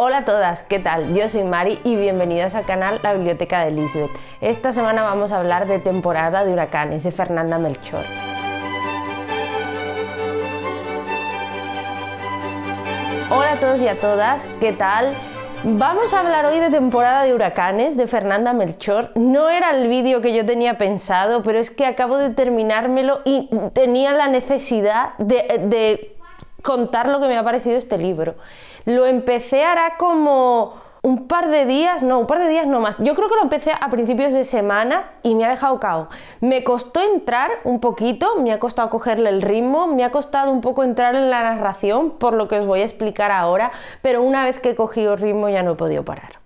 Hola a todas, ¿qué tal? Yo soy Mari y bienvenidos al canal La Biblioteca de Lisbeth. Esta semana vamos a hablar de Temporada de Huracanes de Fernanda Melchor. Hola a todos y a todas, ¿qué tal? Vamos a hablar hoy de temporada de huracanes de Fernanda Melchor. No era el vídeo que yo tenía pensado, pero es que acabo de terminármelo y tenía la necesidad de contar lo que me ha parecido este libro. Lo empecé hará como un par de días, no, un par de días no más. Yo creo que lo empecé a principios de semana y me ha dejado cao. Me costó entrar un poquito, me ha costado cogerle el ritmo, me ha costado un poco entrar en la narración, por lo que os voy a explicar ahora, pero una vez que he cogido ritmo ya no he podido parar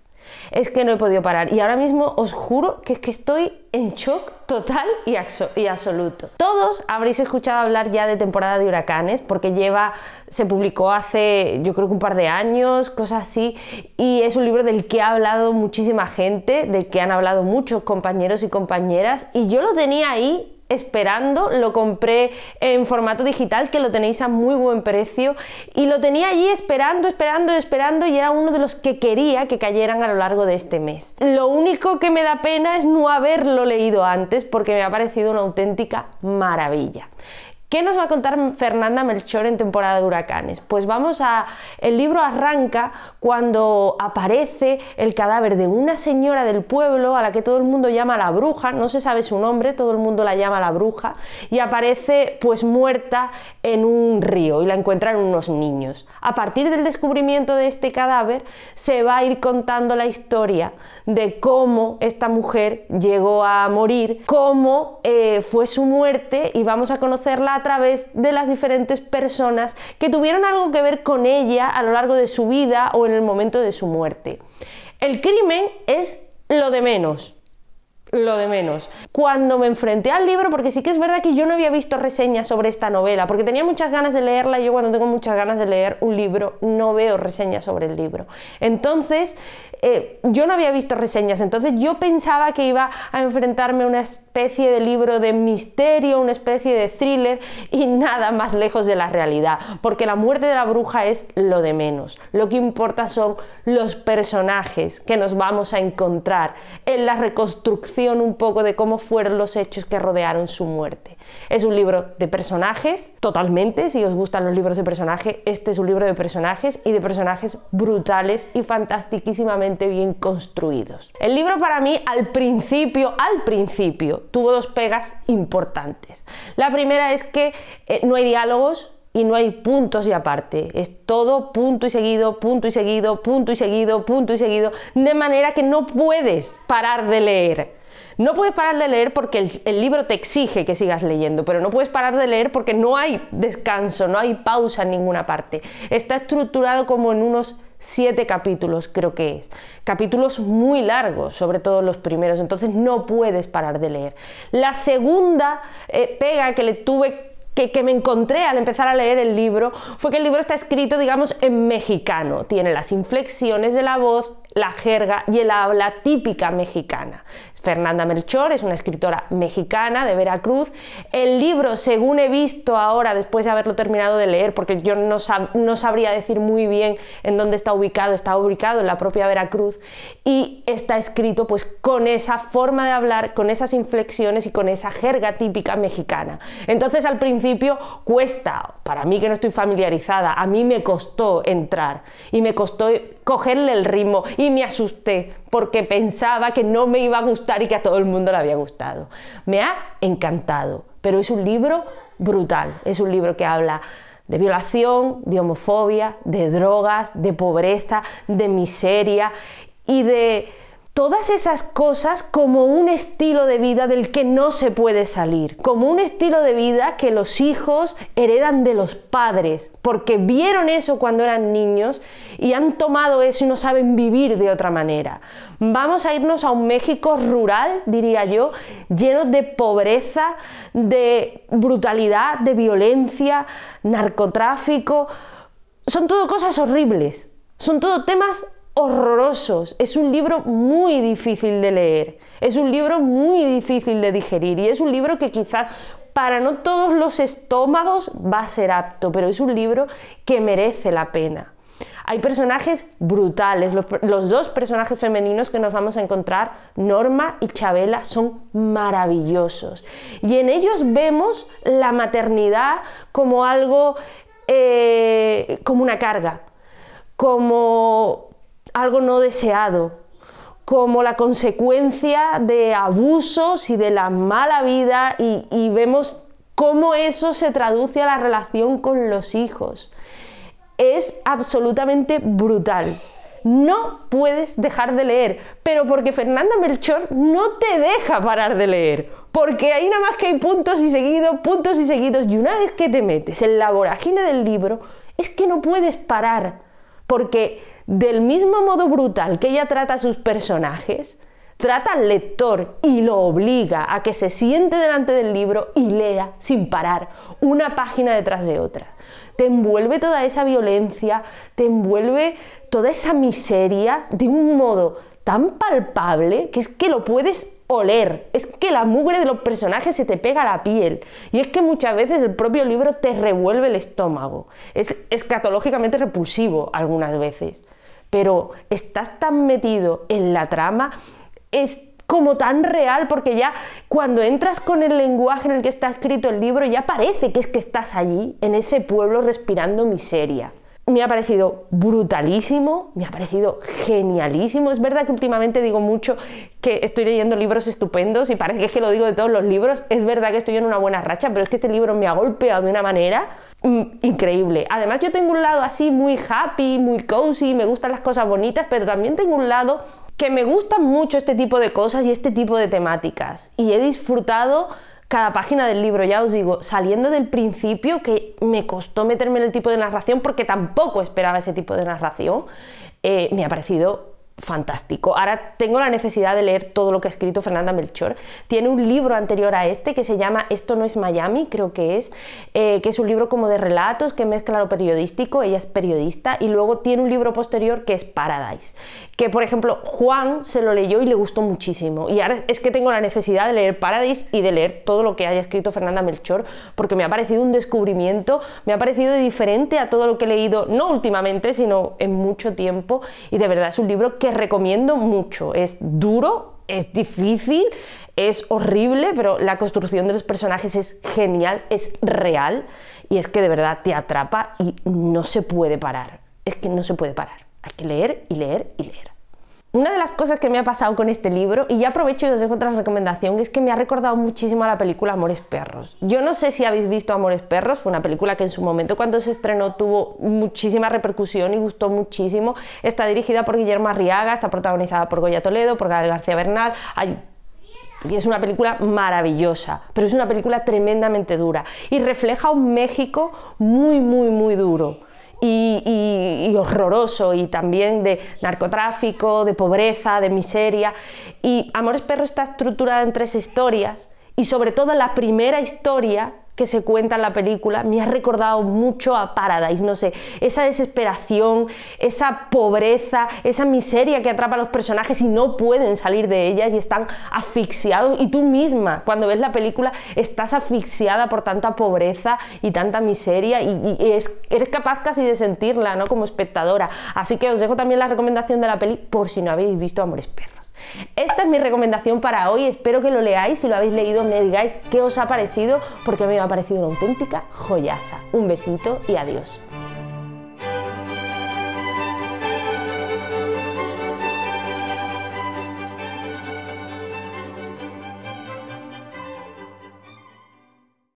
es que no he podido parar. Y ahora mismo os juro que es que estoy en shock total y, y, absoluto. Todos habréis escuchado hablar ya de temporada de huracanes, porque lleva, se publicó hace yo creo que un par de años, cosas así, y es un libro del que ha hablado muchísima gente, del que han hablado muchos compañeros y compañeras, y yo lo tenía ahí esperando, lo compré en formato digital, que lo tenéis a muy buen precio, y lo tenía allí esperando, esperando, esperando, y era uno de los que quería que cayeran a lo largo de este mes. Lo único que me da pena es no haberlo leído antes, porque me ha parecido una auténtica maravilla. ¿Qué nos va a contar Fernanda Melchor en temporada de huracanes? Pues vamos a... El libro arranca cuando aparece el cadáver de una señora del pueblo a la que todo el mundo llama la bruja, no se sabe su nombre, todo el mundo la llama la bruja, y aparece pues muerta en un río y la encuentran unos niños. A partir del descubrimiento de este cadáver se va a ir contando la historia de cómo esta mujer llegó a morir, cómo eh, fue su muerte y vamos a conocerla a través de las diferentes personas que tuvieron algo que ver con ella a lo largo de su vida o en el momento de su muerte. El crimen es lo de menos lo de menos. Cuando me enfrenté al libro, porque sí que es verdad que yo no había visto reseñas sobre esta novela, porque tenía muchas ganas de leerla, y yo cuando tengo muchas ganas de leer un libro no veo reseñas sobre el libro. Entonces, eh, yo no había visto reseñas, entonces yo pensaba que iba a enfrentarme a una especie de libro de misterio, una especie de thriller y nada más lejos de la realidad, porque la muerte de la bruja es lo de menos. Lo que importa son los personajes que nos vamos a encontrar en la reconstrucción un poco de cómo fueron los hechos que rodearon su muerte. Es un libro de personajes, totalmente, si os gustan los libros de personaje este es un libro de personajes y de personajes brutales y fantastiquísimamente bien construidos. El libro para mí al principio, al principio, tuvo dos pegas importantes. La primera es que eh, no hay diálogos, y no hay puntos y aparte. Es todo punto y seguido, punto y seguido, punto y seguido, punto y seguido, de manera que no puedes parar de leer. No puedes parar de leer porque el, libro te exige que sigas leyendo, pero no puedes parar de leer porque no hay descanso, no hay pausa en ninguna parte. Está estructurado como en unos siete capítulos, creo que es. Capítulos muy largos, sobre todo los primeros, entonces no puedes parar de leer. La segunda eh, pega que le tuve que, que, me encontré al empezar a leer el libro fue que el libro está escrito, digamos, en mexicano. Tiene las inflexiones de la voz, la jerga y el habla típica mexicana. Fernanda Melchor es una escritora mexicana de Veracruz. El libro, según he visto ahora, después de haberlo terminado de leer, porque yo no, no sabría decir muy bien en dónde está ubicado, está ubicado en la propia Veracruz y está escrito pues con esa forma de hablar, con esas inflexiones y con esa jerga típica mexicana. Entonces al principio cuesta, para mí que no estoy familiarizada, a mí me costó entrar y me costó cogerle el ritmo y me asusté porque pensaba que no me iba a gustar y que a todo el mundo le había gustado. Me ha encantado, pero es un libro brutal, es un libro que habla de violación, de homofobia, de drogas, de pobreza, de miseria y de todas esas cosas como un estilo de vida del que no se puede salir, como un estilo de vida que los hijos heredan de los padres, porque vieron eso cuando eran niños y han tomado eso y no saben vivir de otra manera. Vamos a irnos a un México rural, diría yo, lleno de pobreza, de brutalidad, de violencia, narcotráfico. Son todo cosas horribles, son todo temas horrorosos. Es un libro muy difícil de leer, es un libro muy difícil de digerir y es un libro que quizás para no todos los estómagos va a ser apto, pero es un libro que merece la pena. Hay personajes brutales. Los, dos personajes femeninos que nos vamos a encontrar, Norma y Chabela, son maravillosos. Y en ellos vemos la maternidad como algo, eh, como una carga, como algo no deseado, como la consecuencia de abusos y de la mala vida y, vemos cómo eso se traduce a la relación con los hijos. Es absolutamente brutal no puedes dejar de leer, pero porque Fernanda Melchor no te deja parar de leer, porque ahí nada más que hay puntos y seguidos, puntos y seguidos, y una vez que te metes en la vorágine del libro, es que no puedes parar porque del mismo modo brutal que ella trata a sus personajes, trata al lector y lo obliga a que se siente delante del libro y lea sin parar, una página detrás de otra. Te envuelve toda esa violencia, te envuelve toda esa miseria de un modo tan palpable que es que lo puedes es que la mugre de los personajes se te pega a la piel. Y es que muchas veces el propio libro te revuelve el estómago. Es escatológicamente repulsivo algunas veces. Pero estás tan metido en la trama, es como tan real, porque ya cuando entras con el lenguaje en el que está escrito el libro, ya parece que es que estás allí, en ese pueblo, respirando miseria me ha parecido brutalísimo, me ha parecido genialísimo. Es verdad que últimamente digo mucho que estoy leyendo libros estupendos y parece que es que lo digo de todos los libros. Es verdad que estoy en una buena racha, pero es que este libro me ha golpeado de una manera mm, increíble. Además yo tengo un lado así muy happy, muy cozy, me gustan las cosas bonitas, pero también tengo un lado que me gustan mucho este tipo de cosas y este tipo de temáticas. Y he disfrutado cada página del libro, ya os digo, saliendo del principio que me costó meterme en el tipo de narración porque tampoco esperaba ese tipo de narración, eh, me ha parecido fantástico. Ahora tengo la necesidad de leer todo lo que ha escrito Fernanda Melchor. Tiene un libro anterior a este que se llama Esto no es Miami, creo que es, eh, que es un libro como de relatos que mezcla lo periodístico, ella es periodista, y luego tiene un libro posterior que es Paradise, que por ejemplo Juan se lo leyó y le gustó muchísimo. Y ahora es que tengo la necesidad de leer Paradise y de leer todo lo que haya escrito Fernanda Melchor, porque me ha parecido un descubrimiento, me ha parecido diferente a todo lo que he leído, no últimamente, sino en mucho tiempo, y de verdad es un libro que que recomiendo mucho. Es duro, es difícil, es horrible, pero la construcción de los personajes es genial, es real y es que de verdad te atrapa y no se puede parar. Es que no se puede parar. Hay que leer y leer y leer. Una de las cosas que me ha pasado con este libro, y ya aprovecho y os dejo otra recomendación, es que me ha recordado muchísimo a la película Amores Perros. Yo no sé si habéis visto Amores Perros, fue una película que en su momento cuando se estrenó tuvo muchísima repercusión y gustó muchísimo. Está dirigida por Guillermo Arriaga, está protagonizada por Goya Toledo, por Gael García Bernal, y es una película maravillosa, pero es una película tremendamente dura y refleja un México muy, muy, muy duro y, horroroso, y también de narcotráfico, de pobreza, de miseria. Y Amores Perros está estructurada en tres historias, y sobre todo la primera historia que se cuenta en la película me ha recordado mucho a Paradise, no sé, esa desesperación, esa pobreza, esa miseria que atrapa a los personajes y no pueden salir de ellas y están asfixiados y tú misma cuando ves la película estás asfixiada por tanta pobreza y tanta miseria y, es, eres capaz casi de sentirla, ¿no? Como espectadora. Así que os dejo también la recomendación de la peli por si no habéis visto Amores Perros. Esta es mi recomendación para hoy, espero que lo leáis, si lo habéis leído me digáis qué os ha parecido, porque a mí me ha parecido una auténtica joyaza. Un besito y adiós.